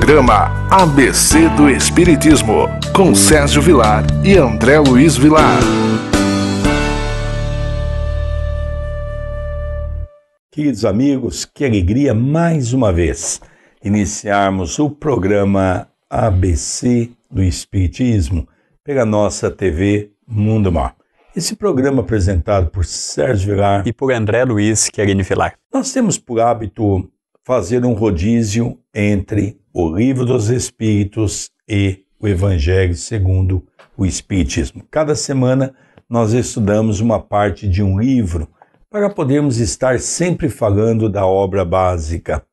Programa ABC do Espiritismo, com Sérgio Vilar e André Luiz Vilar. Queridos amigos, que alegria mais uma vez iniciarmos o programa ABC do Espiritismo pela nossa TV Mundo Mar. Esse programa apresentado por Sérgio Vilar e por André Luiz Querini Vilar. Nós temos por hábito fazer um rodízio entre o Livro dos Espíritos e o Evangelho segundo o Espiritismo. Cada semana nós estudamos uma parte de um livro para podermos estar sempre falando da obra básica.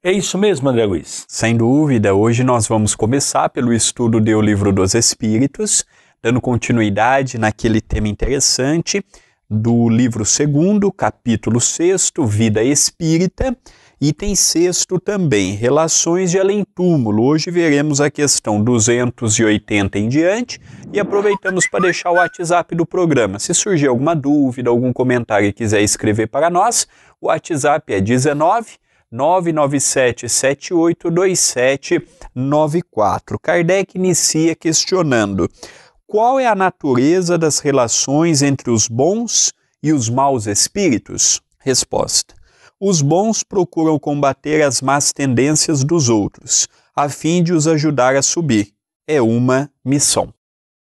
É isso mesmo, André Luiz? Sem dúvida, hoje nós vamos começar pelo estudo do Livro dos Espíritos, dando continuidade naquele tema interessante do livro segundo, capítulo 6, Vida Espírita, Item sexto também, relações de além-túmulo. Hoje veremos a questão 280 em diante e aproveitamos para deixar o WhatsApp do programa. Se surgir alguma dúvida, algum comentário e quiser escrever para nós, o WhatsApp é 19 997-782794. Kardec inicia questionando: qual é a natureza das relações entre os bons e os maus espíritos? Resposta: os bons procuram combater as más tendências dos outros, a fim de os ajudar a subir. É uma missão.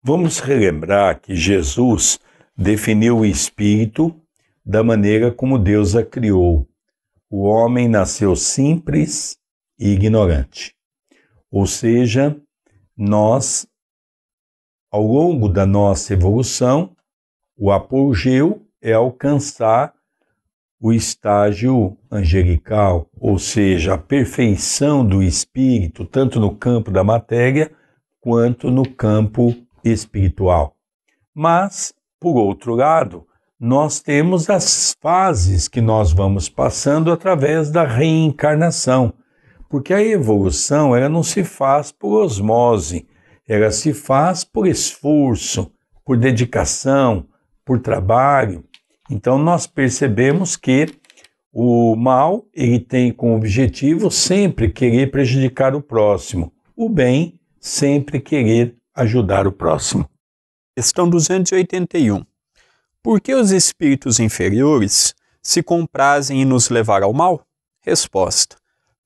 Vamos relembrar que Jesus definiu o espírito da maneira como Deus a criou. O homem nasceu simples e ignorante. Ou seja, nós, ao longo da nossa evolução, o apogeu é alcançar o estágio angelical, ou seja, a perfeição do espírito, tanto no campo da matéria quanto no campo espiritual. Mas, por outro lado, nós temos as fases que nós vamos passando através da reencarnação, porque a evolução ela não se faz por osmose, ela se faz por esforço, por dedicação, por trabalho, então nós percebemos que o mal ele tem como objetivo sempre querer prejudicar o próximo, o bem sempre querer ajudar o próximo. Questão 281. Por que os espíritos inferiores se comprazem em nos levar ao mal? Resposta: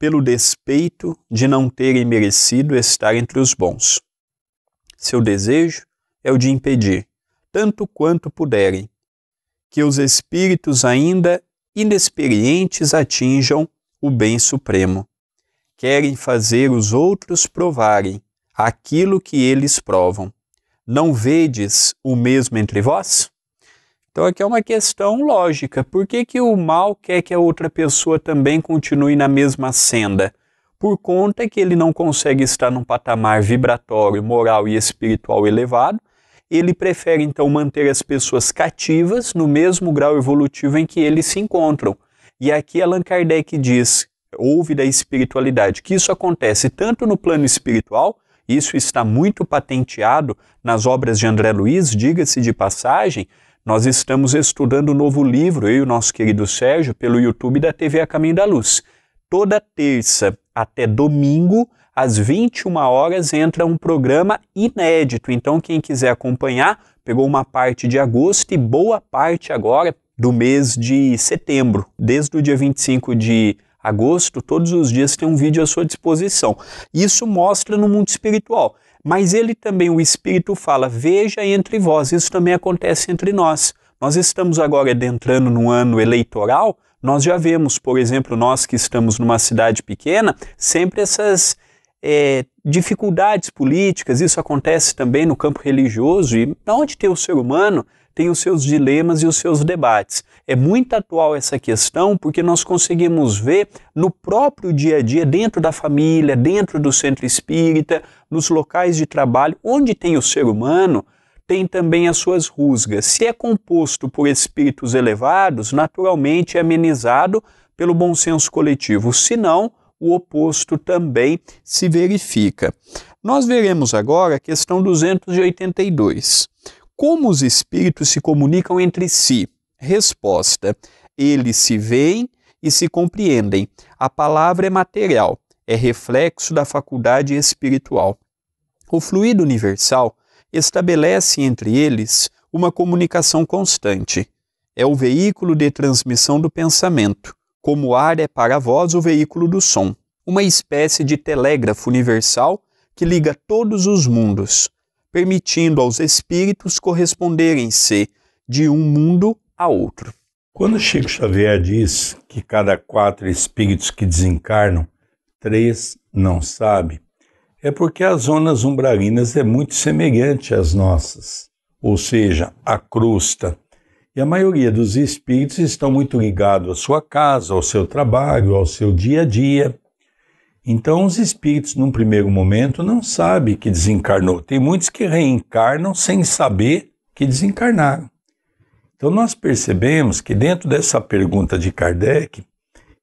pelo despeito de não terem merecido estar entre os bons. Seu desejo é o de impedir, tanto quanto puderem, que os espíritos ainda inexperientes atinjam o bem supremo. Querem fazer os outros provarem aquilo que eles provam. Não vedes o mesmo entre vós? Então aqui é uma questão lógica. Por que, que o mal quer que a outra pessoa também continue na mesma senda? Por conta que ele não consegue estar num patamar vibratório, moral e espiritual elevado, ele prefere então manter as pessoas cativas no mesmo grau evolutivo em que eles se encontram. E aqui Allan Kardec diz, ouve da espiritualidade, que isso acontece tanto no plano espiritual, isso está muito patenteado nas obras de André Luiz, diga-se de passagem, nós estamos estudando o um novo livro, eu e o nosso querido Sérgio, pelo YouTube da TV A Caminho da Luz. Toda terça até domingo, às 21 horas entra um programa inédito. Então, quem quiser acompanhar, pegou uma parte de agosto e boa parte agora do mês de setembro. Desde o dia 25 de agosto, todos os dias tem um vídeo à sua disposição. Isso mostra no mundo espiritual. Mas ele também, o Espírito fala, veja entre vós. Isso também acontece entre nós. Nós estamos agora adentrando no ano eleitoral, nós já vemos, por exemplo, nós que estamos numa cidade pequena, sempre essas é, dificuldades políticas, isso acontece também no campo religioso, e onde tem o ser humano, tem os seus dilemas e os seus debates. É muito atual essa questão porque nós conseguimos ver no próprio dia a dia, dentro da família, dentro do centro espírita, nos locais de trabalho, onde tem o ser humano, tem também as suas rusgas. Se é composto por espíritos elevados, naturalmente é amenizado pelo bom senso coletivo. Se não, o oposto também se verifica. Nós veremos agora a questão 282. Como os espíritos se comunicam entre si? Resposta: eles se veem e se compreendem. A palavra é material, é reflexo da faculdade espiritual. O fluido universal estabelece entre eles uma comunicação constante. É o veículo de transmissão do pensamento como o ar é para vós o veículo do som, uma espécie de telégrafo universal que liga todos os mundos, permitindo aos espíritos corresponderem-se de um mundo a outro. Quando Chico Xavier diz que cada quatro espíritos que desencarnam, três não sabe, é porque as zonas umbralinas é muito semelhante às nossas, ou seja, a crosta e a maioria dos espíritos estão muito ligados à sua casa, ao seu trabalho, ao seu dia a dia. Então, os espíritos, num primeiro momento, não sabem que desencarnou. Tem muitos que reencarnam sem saber que desencarnaram. Então, nós percebemos que, dentro dessa pergunta de Kardec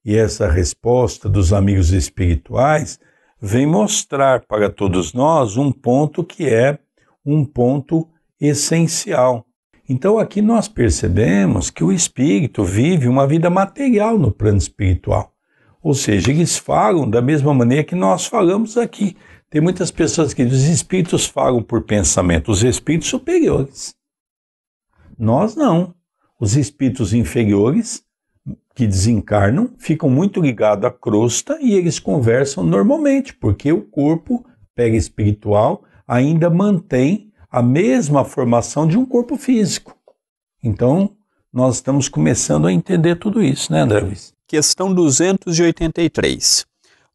e essa resposta dos amigos espirituais, vem mostrar para todos nós um ponto que é um ponto essencial então aqui nós percebemos que o espírito vive uma vida material no plano espiritual. Ou seja, eles falam da mesma maneira que nós falamos aqui. Tem muitas pessoas que dizem, os espíritos falam por pensamento, os espíritos superiores. Nós não. Os espíritos inferiores que desencarnam ficam muito ligados à crosta e eles conversam normalmente, porque o corpo perispiritual ainda mantém a mesma formação de um corpo físico. Então, nós estamos começando a entender tudo isso, né, André Luiz? Questão 283.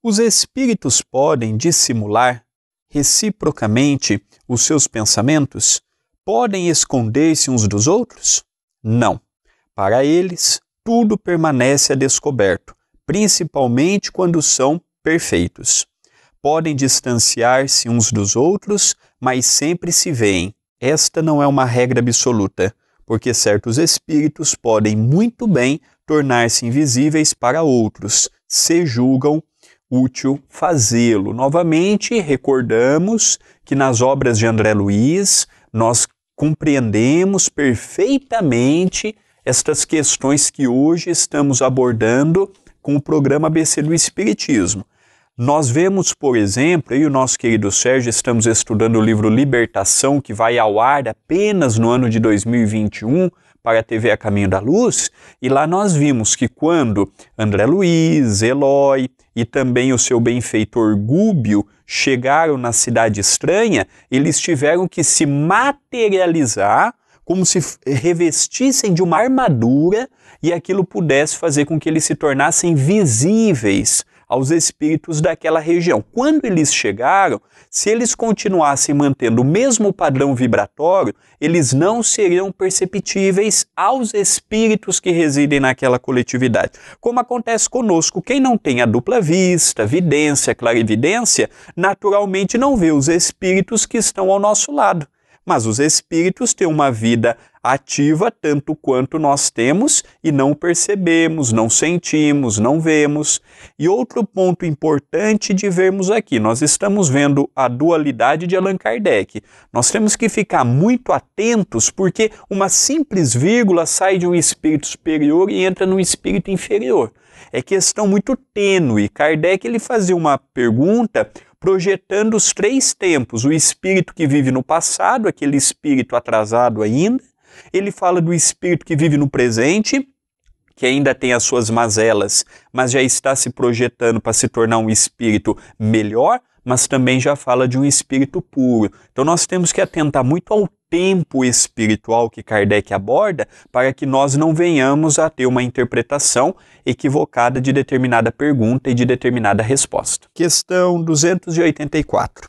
Os espíritos podem dissimular reciprocamente os seus pensamentos? Podem esconder-se uns dos outros? Não. Para eles, tudo permanece a descoberto, principalmente quando são perfeitos. Podem distanciar-se uns dos outros, mas sempre se veem. Esta não é uma regra absoluta, porque certos espíritos podem muito bem tornar-se invisíveis para outros, se julgam útil fazê-lo. Novamente, recordamos que nas obras de André Luiz nós compreendemos perfeitamente estas questões que hoje estamos abordando com o programa ABC do Espiritismo. Nós vemos, por exemplo, e o nosso querido Sérgio, estamos estudando o livro Libertação, que vai ao ar apenas no ano de 2021 para a TV A Caminho da Luz, e lá nós vimos que quando André Luiz, Eloy e também o seu benfeitor Gúbio chegaram na Cidade Estranha, eles tiveram que se materializar como se revestissem de uma armadura e aquilo pudesse fazer com que eles se tornassem visíveis aos espíritos daquela região. Quando eles chegaram, se eles continuassem mantendo o mesmo padrão vibratório, eles não seriam perceptíveis aos espíritos que residem naquela coletividade. Como acontece conosco, quem não tem a dupla vista, vidência, clarividência, naturalmente não vê os espíritos que estão ao nosso lado. Mas os espíritos têm uma vida ativa tanto quanto nós temos e não percebemos, não sentimos, não vemos. E outro ponto importante de vermos aqui, nós estamos vendo a dualidade de Allan Kardec. Nós temos que ficar muito atentos porque uma simples vírgula sai de um espírito superior e entra num espírito inferior. É questão muito tênue. Kardec ele fazia uma pergunta projetando os três tempos. O espírito que vive no passado, aquele espírito atrasado ainda. Ele fala do espírito que vive no presente, que ainda tem as suas mazelas, mas já está se projetando para se tornar um espírito melhor, mas também já fala de um espírito puro. Então nós temos que atentar muito ao tempo espiritual que Kardec aborda para que nós não venhamos a ter uma interpretação equivocada de determinada pergunta e de determinada resposta. Questão 284.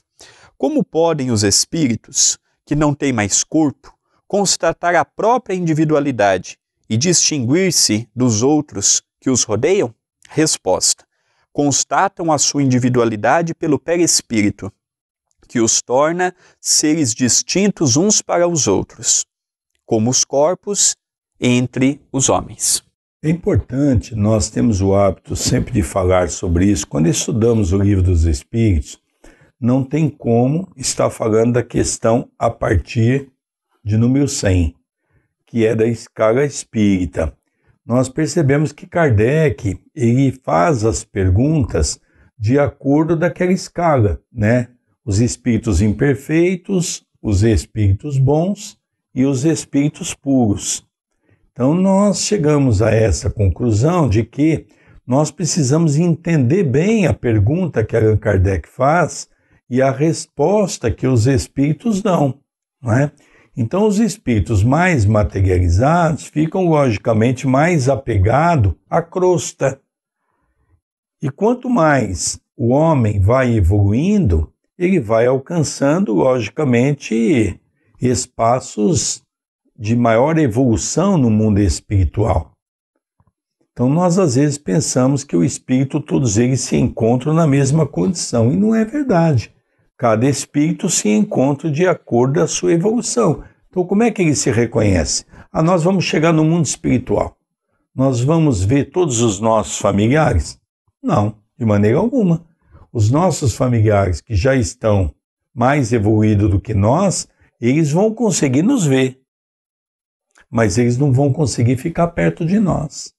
Como podem os espíritos, que não têm mais corpo, constatar a própria individualidade e distinguir-se dos outros que os rodeiam? Resposta: constatam a sua individualidade pelo perispírito, que os torna seres distintos uns para os outros, como os corpos entre os homens. É importante, nós temos o hábito sempre de falar sobre isso. Quando estudamos o livro dos Espíritos, não tem como estar falando da questão a partir de número 100, que é da escala espírita. Nós percebemos que Kardec ele faz as perguntas de acordo daquela escala, né? os espíritos imperfeitos, os espíritos bons e os espíritos puros. Então, nós chegamos a essa conclusão de que nós precisamos entender bem a pergunta que Allan Kardec faz e a resposta que os espíritos dão. Né? Então, os espíritos mais materializados ficam, logicamente, mais apegados à crosta. E quanto mais o homem vai evoluindo, ele vai alcançando, logicamente, espaços de maior evolução no mundo espiritual. Então, nós às vezes pensamos que o espírito, todos eles se encontram na mesma condição, e não é verdade. Cada espírito se encontra de acordo com a sua evolução. Então, como é que ele se reconhece? Ah, nós vamos chegar no mundo espiritual. Nós vamos ver todos os nossos familiares? Não, de maneira alguma os nossos familiares que já estão mais evoluídos do que nós, eles vão conseguir nos ver, mas eles não vão conseguir ficar perto de nós.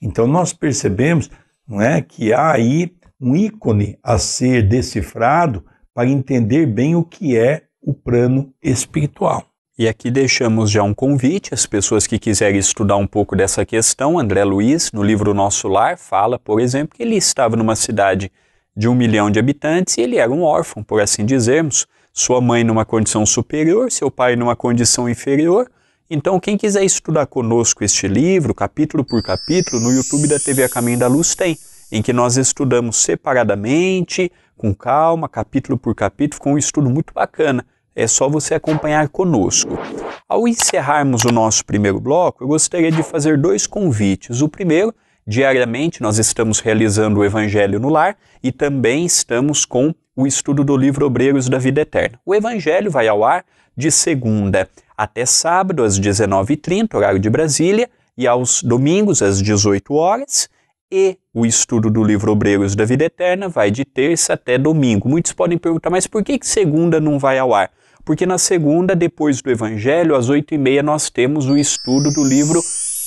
Então nós percebemos, não é, que há aí um ícone a ser decifrado para entender bem o que é o plano espiritual. E aqui deixamos já um convite às pessoas que quiserem estudar um pouco dessa questão. André Luiz, no livro Nosso Lar, fala, por exemplo, que ele estava numa cidade de um milhão de habitantes e ele era um órfão, por assim dizermos. Sua mãe numa condição superior, seu pai numa condição inferior. Então, quem quiser estudar conosco este livro, capítulo por capítulo, no YouTube da TV A Caminho da Luz tem, em que nós estudamos separadamente, com calma, capítulo por capítulo, com um estudo muito bacana. É só você acompanhar conosco. Ao encerrarmos o nosso primeiro bloco, eu gostaria de fazer dois convites. O primeiro Diariamente nós estamos realizando o Evangelho no Lar e também estamos com o estudo do livro Obreiros da Vida Eterna. O Evangelho vai ao ar de segunda até sábado, às 19h30, horário de Brasília, e aos domingos, às 18 horas. E o estudo do livro Obreiros da Vida Eterna vai de terça até domingo. Muitos podem perguntar, mas por que, segunda não vai ao ar? Porque na segunda, depois do Evangelho, às 8h30, nós temos o estudo do livro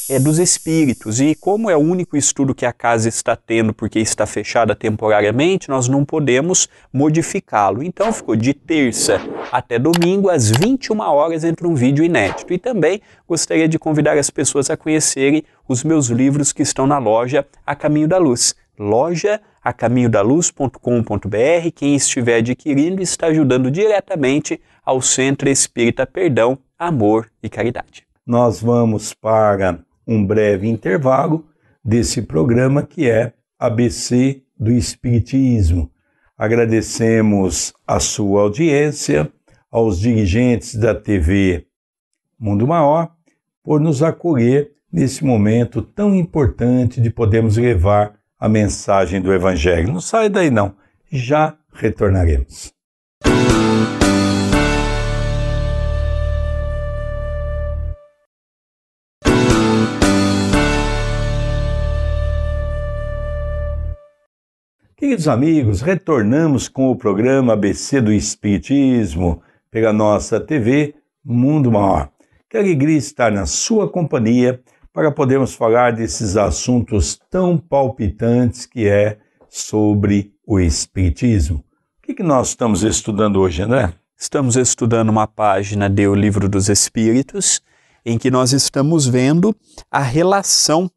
é, dos espíritos. E como é o único estudo que a casa está tendo, porque está fechada temporariamente, nós não podemos modificá-lo. Então ficou de terça até domingo, às 21 horas, entre um vídeo inédito. E também gostaria de convidar as pessoas a conhecerem os meus livros que estão na loja A Caminho da Luz. Loja a caminhodaluz.com.br. Quem estiver adquirindo está ajudando diretamente ao Centro Espírita Perdão, Amor e Caridade. Nós vamos para um breve intervalo desse programa que é ABC do Espiritismo. Agradecemos a sua audiência, aos dirigentes da TV Mundo Maior, por nos acolher nesse momento tão importante de podermos levar a mensagem do Evangelho. Não sai daí, não, já retornaremos. Queridos amigos, retornamos com o programa ABC do Espiritismo pela nossa TV Mundo Maior. Que alegria estar na sua companhia para podermos falar desses assuntos tão palpitantes que é sobre o Espiritismo. O que, que nós estamos estudando hoje, André? Estamos estudando uma página do Livro dos Espíritos, em que nós estamos vendo a relação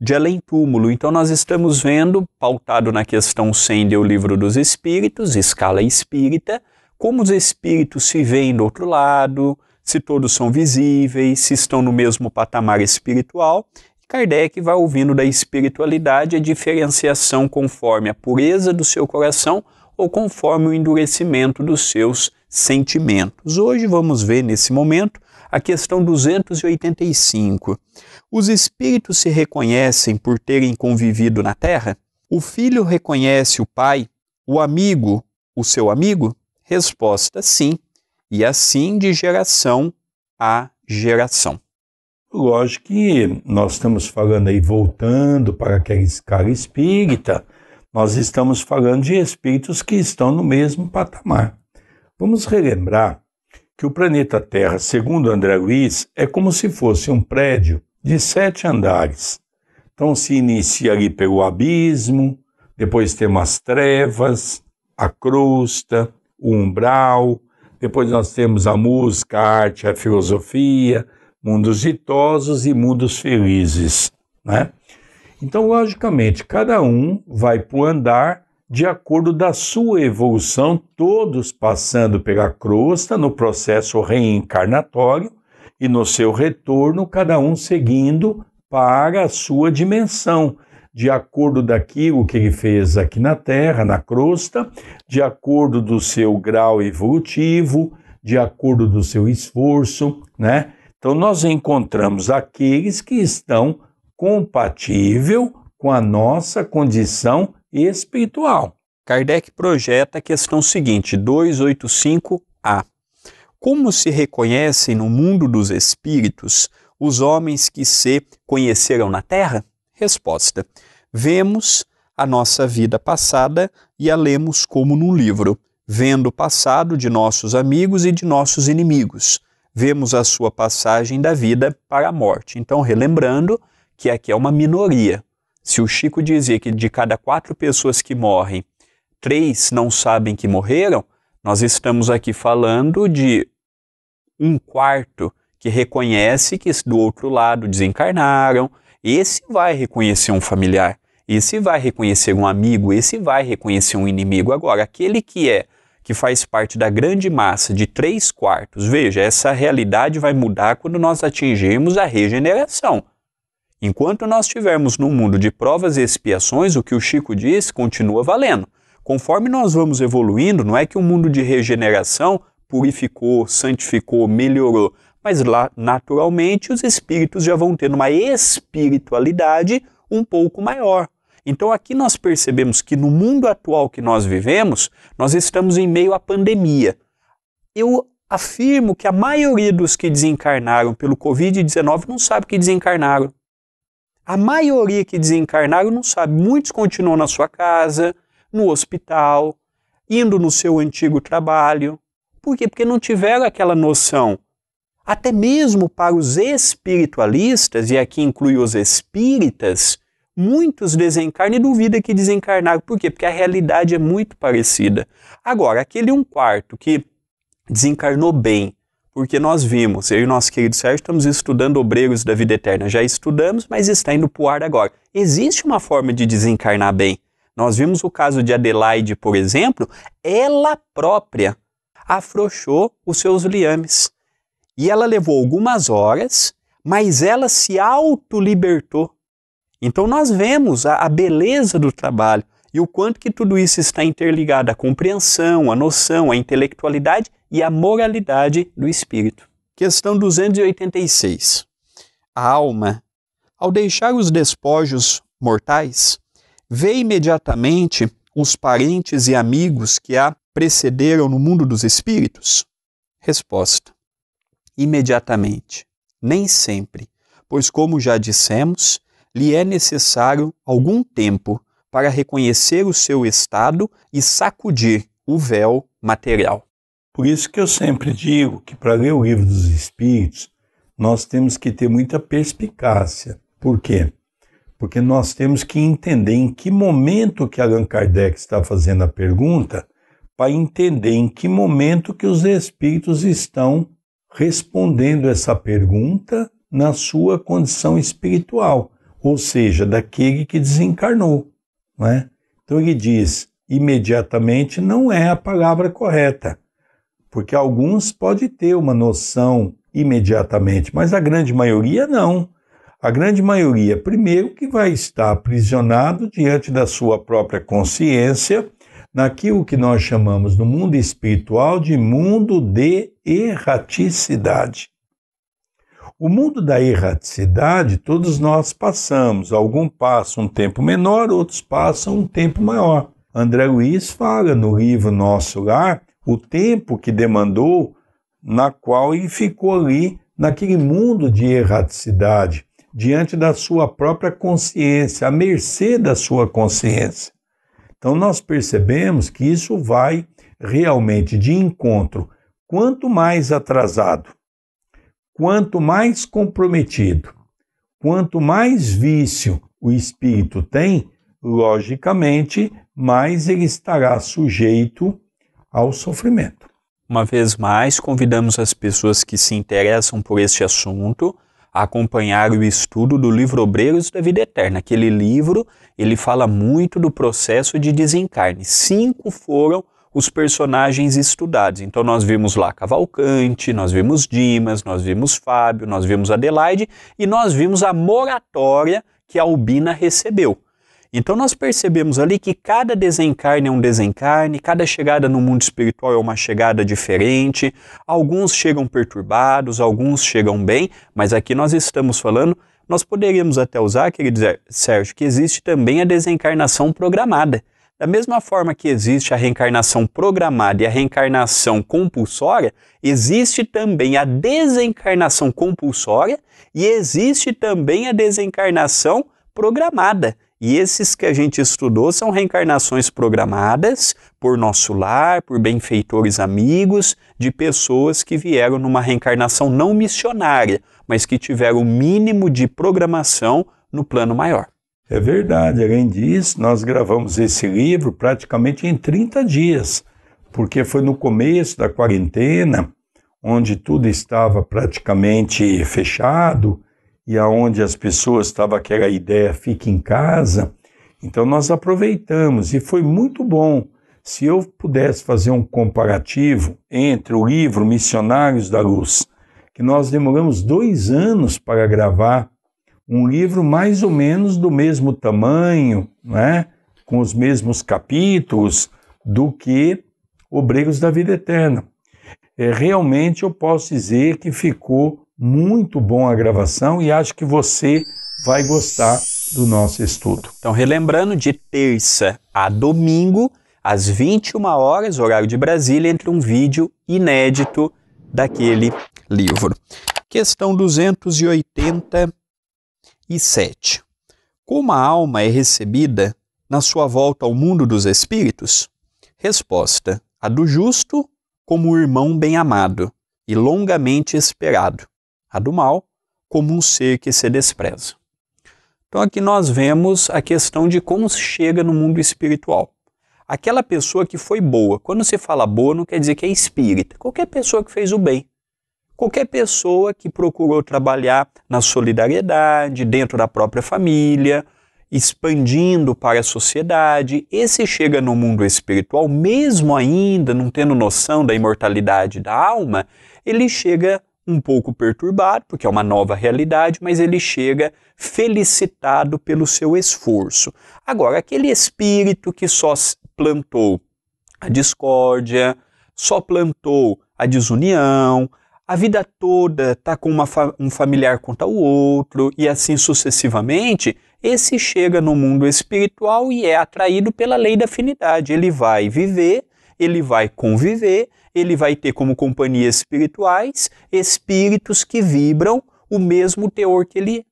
de além-túmulo. Então, nós estamos vendo, pautado na questão 100 é o Livro dos Espíritos, escala espírita, como os espíritos se veem do outro lado, se todos são visíveis, se estão no mesmo patamar espiritual. Kardec vai ouvindo da espiritualidade a diferenciação conforme a pureza do seu coração ou conforme o endurecimento dos seus sentimentos. Hoje vamos ver, nesse momento, a questão 285. Os espíritos se reconhecem por terem convivido na Terra? O filho reconhece o pai, o amigo, o seu amigo? Resposta: sim. E assim de geração a geração. Lógico que nós estamos falando aí, voltando para aquela escala espírita, nós estamos falando de espíritos que estão no mesmo patamar. Vamos relembrar que o planeta Terra, segundo André Luiz, é como se fosse um prédio de sete andares. Então se inicia ali pelo abismo, depois temos as trevas, a crosta, o umbral, depois nós temos a música, a arte, a filosofia, mundos ditosos e mundos felizes. Né? Então, logicamente, cada um vai para o andar de acordo da sua evolução, todos passando pela crosta no processo reencarnatório e no seu retorno, cada um seguindo para a sua dimensão, de acordo daquilo que ele fez aqui na Terra, na crosta, de acordo do seu grau evolutivo, de acordo do seu esforço, né? Então nós encontramos aqueles que estão compatível com a nossa condição espiritual. Kardec projeta a questão seguinte, 285A. Como se reconhecem no mundo dos espíritos os homens que se conheceram na Terra? Resposta: Vemos a nossa vida passada e a lemos como num livro, vendo o passado de nossos amigos e de nossos inimigos. Vemos a sua passagem da vida para a morte. Então, relembrando que aqui é uma minoria, se o Chico dizia que de cada quatro pessoas que morrem, três não sabem que morreram, nós estamos aqui falando de um quarto que reconhece que do outro lado desencarnaram. Esse vai reconhecer um familiar, esse vai reconhecer um amigo, esse vai reconhecer um inimigo. Agora, aquele que é que faz parte da grande massa de três quartos, veja, essa realidade vai mudar quando nós atingirmos a regeneração. Enquanto nós estivermos num mundo de provas e expiações, o que o Chico disse continua valendo. Conforme nós vamos evoluindo, não é que o mundo de regeneração purificou, santificou, melhorou, mas lá, naturalmente, os espíritos já vão tendo uma espiritualidade um pouco maior. Então aqui nós percebemos que no mundo atual que nós vivemos, nós estamos em meio à pandemia. Eu afirmo que a maioria dos que desencarnaram pelo Covid-19 não sabe que desencarnaram. A maioria que desencarnaram não sabe. Muitos continuam na sua casa, no hospital, indo no seu antigo trabalho. Por quê? Porque não tiveram aquela noção. Até mesmo para os espiritualistas, e aqui inclui os espíritas, muitos desencarnam e duvidam que desencarnaram. Por quê? Porque a realidade é muito parecida. Agora, aquele um quarto que desencarnou bem, porque nós vimos, eu e o nosso querido Sérgio estamos estudando obreiros da vida eterna. Já estudamos, mas está indo para o ar agora. Existe uma forma de desencarnar bem. Nós vimos o caso de Adelaide, por exemplo, ela própria afrouxou os seus liames. E ela levou algumas horas, mas ela se autolibertou. Então nós vemos a, a beleza do trabalho e o quanto que tudo isso está interligado à compreensão, à noção, à intelectualidade e a moralidade do espírito. Questão 286. A alma, ao deixar os despojos mortais, vê imediatamente os parentes e amigos que a precederam no mundo dos espíritos? Resposta: imediatamente, nem sempre, pois, como já dissemos, lhe é necessário algum tempo para reconhecer o seu estado e sacudir o véu material. Por isso que eu sempre digo que para ler o livro dos Espíritos, nós temos que ter muita perspicácia. Por quê? Porque nós temos que entender em que momento que Allan Kardec está fazendo a pergunta, para entender em que momento que os espíritos estão respondendo essa pergunta na sua condição espiritual, ou seja, daquele que desencarnou, não é? Então ele diz, imediatamente não é a palavra correta porque alguns pode ter uma noção imediatamente, mas a grande maioria não. A grande maioria, primeiro, que vai estar aprisionado diante da sua própria consciência, naquilo que nós chamamos no mundo espiritual de mundo de erraticidade. O mundo da erraticidade, todos nós passamos. Algum passam um tempo menor, outros passam um tempo maior. André Luiz fala no livro Nosso Lar o tempo que demandou, na qual ele ficou ali, naquele mundo de erraticidade, diante da sua própria consciência, à mercê da sua consciência. Então, nós percebemos que isso vai realmente de encontro. Quanto mais atrasado, quanto mais comprometido, quanto mais vício o espírito tem, logicamente, mais ele estará sujeito ao sofrimento. Uma vez mais, convidamos as pessoas que se interessam por este assunto a acompanhar o estudo do livro Obreiros da Vida Eterna. Aquele livro, ele fala muito do processo de desencarne. Cinco foram os personagens estudados. Então nós vimos lá Cavalcante, nós vimos Dimas, nós vimos Fábio, nós vimos Adelaide e nós vimos a moratória que a Albina recebeu. Então nós percebemos ali que cada desencarne é um desencarne, cada chegada no mundo espiritual é uma chegada diferente. Alguns chegam perturbados, alguns chegam bem, mas aqui nós estamos falando, nós poderíamos até usar, querido Sérgio, que existe também a desencarnação programada. Da mesma forma que existe a reencarnação programada e a reencarnação compulsória, existe também a desencarnação compulsória e existe também a desencarnação programada. E esses que a gente estudou são reencarnações programadas por nosso lar, por benfeitores amigos, de pessoas que vieram numa reencarnação não missionária, mas que tiveram o mínimo de programação no plano maior. É verdade. Além disso, nós gravamos esse livro praticamente em 30 dias, porque foi no começo da quarentena, onde tudo estava praticamente fechado e aonde as pessoas estava aquela ideia fique em casa, então nós aproveitamos e foi muito bom. Se eu pudesse fazer um comparativo entre o livro Missionários da Luz, que nós demoramos dois anos para gravar, um livro mais ou menos do mesmo tamanho, né? com os mesmos capítulos, do que Obreiros da Vida Eterna. É, realmente eu posso dizer que ficou muito bom a gravação e acho que você vai gostar do nosso estudo. Então, relembrando, de terça a domingo, às 21 horas, horário de Brasília, entre um vídeo inédito daquele livro. Questão 287. Como a alma é recebida na sua volta ao mundo dos espíritos? Resposta: a do justo como o irmão bem amado e longamente esperado a do mal, como um ser que se despreza. Então aqui nós vemos a questão de como se chega no mundo espiritual. Aquela pessoa que foi boa, quando se fala boa, não quer dizer que é espírita. Qualquer pessoa que fez o bem, qualquer pessoa que procurou trabalhar na solidariedade, dentro da própria família, expandindo para a sociedade, esse chega no mundo espiritual, mesmo ainda não tendo noção da imortalidade da alma, ele chega um pouco perturbado, porque é uma nova realidade, mas ele chega felicitado pelo seu esforço. Agora, aquele espírito que só plantou a discórdia, só plantou a desunião, a vida toda está com fa um familiar contra o outro e assim sucessivamente, esse chega no mundo espiritual e é atraído pela lei da afinidade. Ele vai viver, ele vai conviver ele vai ter como companhias espirituais espíritos que vibram o mesmo teor que ele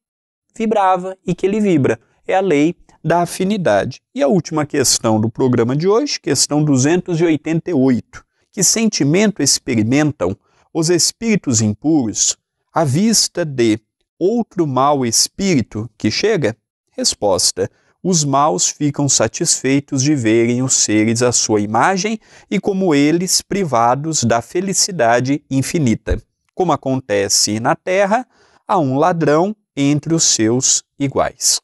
vibrava e que ele vibra. É a lei da afinidade. E a última questão do programa de hoje, questão 288. Que sentimento experimentam os espíritos impuros à vista de outro mau espírito que chega? Resposta: os maus ficam satisfeitos de verem os seres à sua imagem e como eles privados da felicidade infinita, como acontece na terra a um ladrão entre os seus iguais.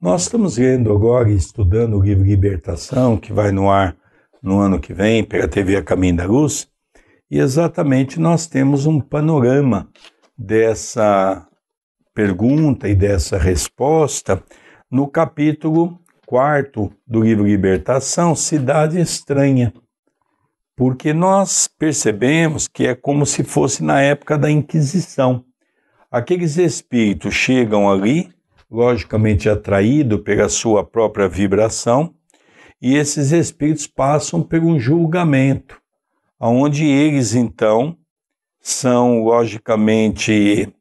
Nós estamos lendo agora e estudando o livro Libertação, que vai no ar no ano que vem pela TV A Caminho da Luz, e exatamente nós temos um panorama dessa pergunta e dessa resposta no capítulo 4 do livro Libertação, Cidade Estranha, porque nós percebemos que é como se fosse na época da Inquisição. Aqueles espíritos chegam ali, logicamente atraídos pela sua própria vibração, e esses espíritos passam por um julgamento, aonde eles então são logicamente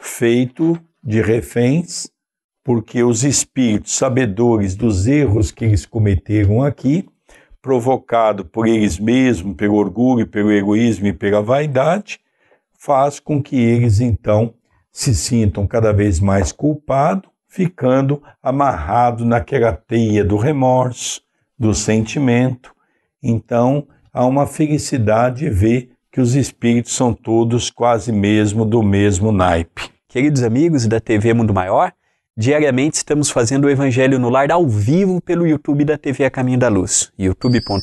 feito de reféns porque os espíritos sabedores dos erros que eles cometeram aqui, provocado por eles mesmos, pelo orgulho, pelo egoísmo e pela vaidade, faz com que eles então se sintam cada vez mais culpados, ficando amarrados naquela teia do remorso, do sentimento. Então há uma felicidade ver que os espíritos são todos quase mesmo do mesmo naipe. Queridos amigos da TV Mundo Maior, Diariamente estamos fazendo o Evangelho no Lar ao vivo pelo YouTube da TV A Caminho da Luz. youtube.com.br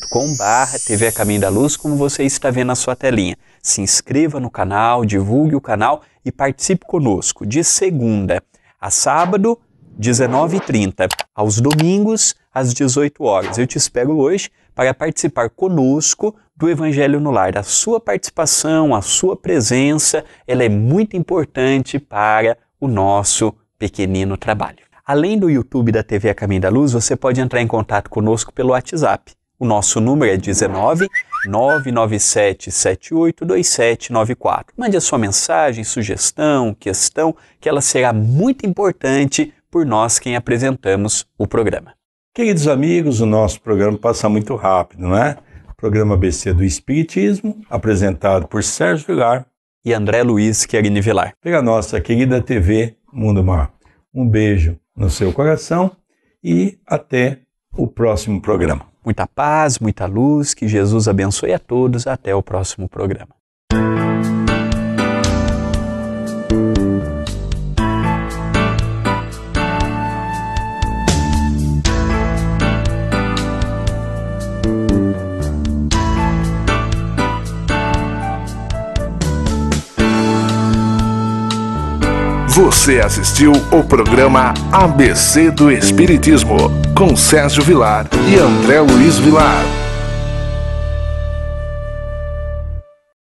TV A Caminho da Luz, como você está vendo na sua telinha. Se inscreva no canal, divulgue o canal e participe conosco de segunda a sábado, 19h30, aos domingos, às 18 horas. Eu te espero hoje para participar conosco do Evangelho no Lar. A sua participação, a sua presença, ela é muito importante para o nosso pequenino trabalho. Além do YouTube da TV A Caminho da Luz, você pode entrar em contato conosco pelo WhatsApp. O nosso número é 19 997782794. Mande a sua mensagem, sugestão, questão, que ela será muito importante por nós quem apresentamos o programa. Queridos amigos, o nosso programa passa muito rápido, né? programa BC do Espiritismo, apresentado por Sérgio Vilar e André Luiz Querini Vilar. Pela nossa querida TV Mundo Maior. Um beijo no seu coração e até o próximo programa. Muita paz, muita luz, que Jesus abençoe a todos. Até o próximo programa. Você assistiu o programa ABC do Espiritismo com Sérgio Vilar e André Luiz Vilar.